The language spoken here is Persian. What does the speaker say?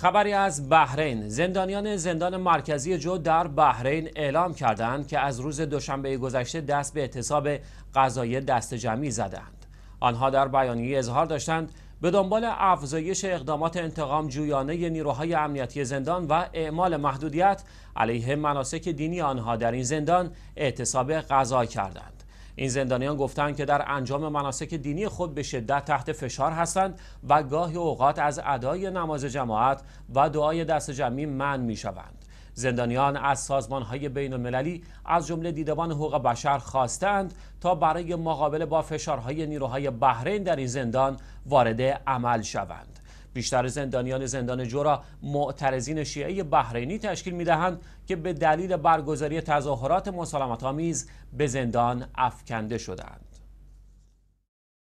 خبری از بحرین زندانیان زندان مرکزی جو در بحرین اعلام کردند که از روز دوشنبه گذشته دست به اعتصاب غذای دست جمعی زدند آنها در بیانیه اظهار داشتند به دنبال افزایش اقدامات انتقام جویانه نیروهای امنیتی زندان و اعمال محدودیت علیه مناسک دینی آنها در این زندان اعتصاب غذا کردند این زندانیان گفتند که در انجام مناسک دینی خود به شدت تحت فشار هستند و گاهی اوقات از ادای نماز جماعت و دعای دست جمعی من می شوند. زندانیان از سازمان های بین المللی از جمله دیدبان حقوق بشر خواستند تا برای مقابله با فشارهای نیروهای بحرین در این زندان وارد عمل شوند. بیشتر زندانیان زندان جورا معترضین شیعه بحرینی تشکیل دهند که به دلیل برگزاری تظاهرات مسالمت به زندان افکنده شدند.